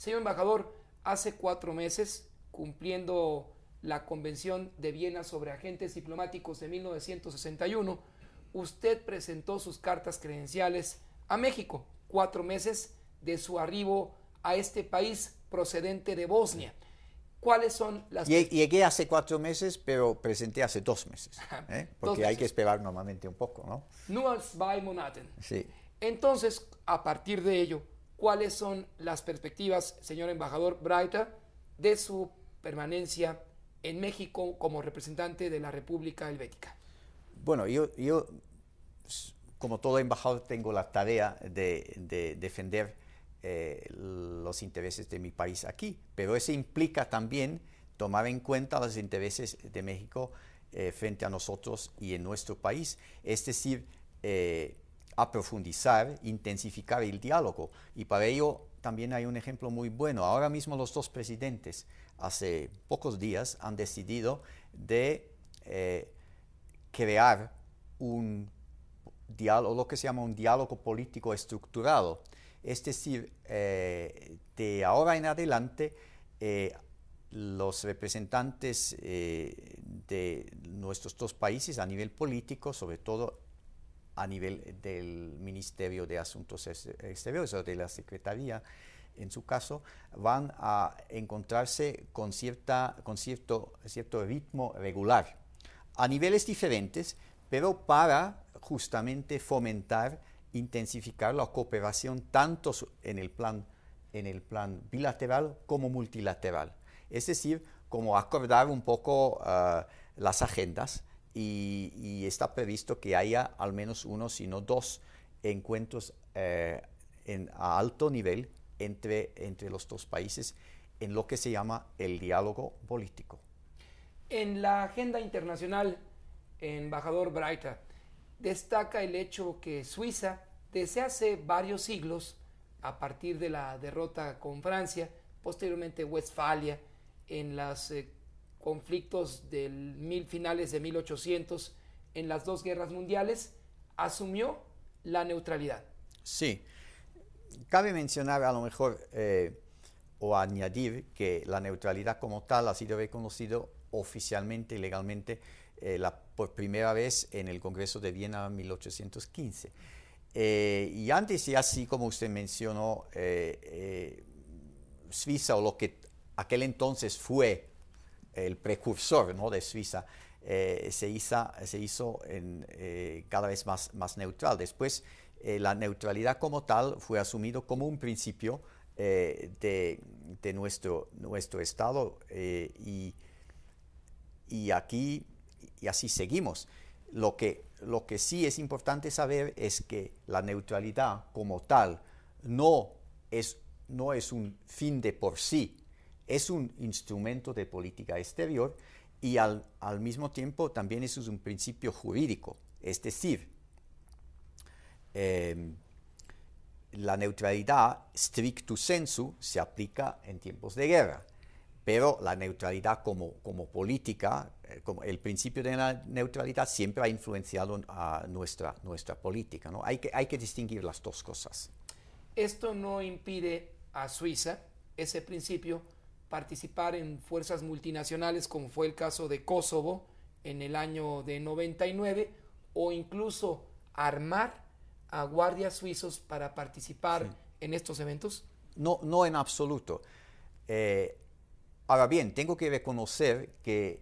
Señor embajador, hace cuatro meses, cumpliendo la Convención de Viena sobre Agentes Diplomáticos de 1961, usted presentó sus cartas credenciales a México, cuatro meses de su arribo a este país procedente de Bosnia. ¿Cuáles son las... Llegué hace cuatro meses, pero presenté hace dos meses, ¿eh? porque hay que esperar normalmente un poco, ¿no? Nuance by Monaten. Sí. Entonces, a partir de ello, cuáles son las perspectivas, señor embajador Braita, de su permanencia en México como representante de la República Helvética. Bueno, yo, como todo embajador, tengo la tarea de, defender eh, los intereses de mi país aquí, pero eso implica también tomar en cuenta los intereses de México eh, frente a nosotros y en nuestro país. Es decir, eh, a profundizar, intensificar el diálogo. Y para ello también hay un ejemplo muy bueno. Ahora mismo los dos presidentes, hace pocos días, han decidido de eh, crear un diálogo, lo que se llama un diálogo político estructurado. Es decir, eh, de ahora en adelante, eh, los representantes de nuestros dos países a nivel político, sobre todo a nivel del Ministerio de Asuntos Exteriores o de la Secretaría, en su caso, van a encontrarse con, cierta, con cierto, cierto ritmo regular, a niveles diferentes, pero para justamente fomentar, intensificar la cooperación tanto en el plan, en el plan bilateral como multilateral. Es decir, como acordar un poco eh, las agendas y, está previsto que haya al menos uno, si no dos, encuentros eh, a alto nivel entre, entre los dos países en lo que se llama el diálogo político. En la agenda internacional, embajador Breiter destaca el hecho que Suiza, desde hace varios siglos, a partir de la derrota con Francia, posteriormente Westfalia, en las eh, conflictos de mil finales de 1800 en las dos guerras mundiales, asumió la neutralidad. Sí. Cabe mencionar a lo mejor eh, o añadir que la neutralidad como tal ha sido reconocida oficialmente y legalmente eh, la, por primera vez en el Congreso de Viena en 1815. Eh, y antes, y así como usted mencionó, Suiza o lo que aquel entonces fue el precursor ¿no? de Suiza, eh, se, hizo, se hizo eh, cada vez más, neutral. Después, eh, la neutralidad como tal fue asumido como un principio de, nuestro, Estado y, aquí, y así seguimos. Lo que, lo que sí es importante saber es que la neutralidad como tal no es, no es un fin de por sí, es un instrumento de política exterior y al, mismo tiempo también es un principio jurídico, es decir, em, la neutralidad stricto sensu se aplica en tiempos de guerra, pero la neutralidad como, como política, eh, como el principio de la neutralidad siempre ha influenciado a nuestra, nuestra política. ¿no? Hay, que, hay que distinguir las dos cosas. Esto no impide a Suiza ese principio participar en fuerzas multinacionales como fue el caso de Kosovo en el año de 99 o incluso armar a guardias suizos para participar en estos eventos? No, no en absoluto. Eh, ahora bien, tengo que reconocer que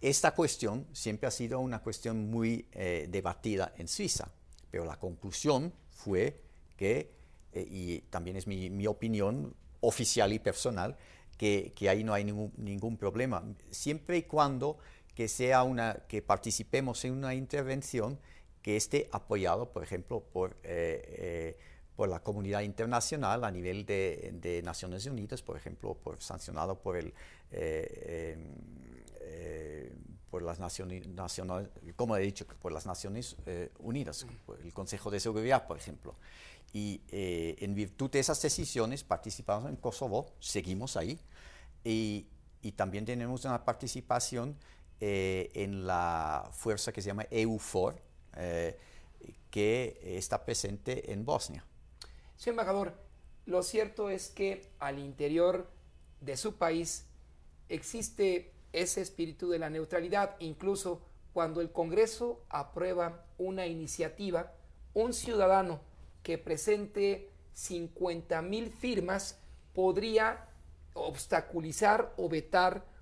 esta cuestión siempre ha sido una cuestión muy eh, debatida en Suiza, pero la conclusión fue que, eh, y también es mi opinión oficial y personal, que, ahí no hay ningún, problema, siempre y cuando que, sea una, que participemos en una intervención que esté apoyado, por ejemplo, por, eh, eh, por la comunidad internacional a nivel de, de, Naciones Unidas, por ejemplo, por, sancionado por el... Eh, em, por las Naciones, como he dicho, por las Naciones eh, Unidas, mm. el Consejo de Seguridad, por ejemplo. Y eh, en virtud de esas decisiones participamos en Kosovo, seguimos ahí, y, también tenemos una participación eh, en la fuerza que se llama EUFOR, que está presente en Bosnia. Señor embajador, lo cierto es que al interior de su país existe ese espíritu de la neutralidad. Incluso cuando el Congreso aprueba una iniciativa, un ciudadano que presente 50 mil firmas podría obstaculizar o vetar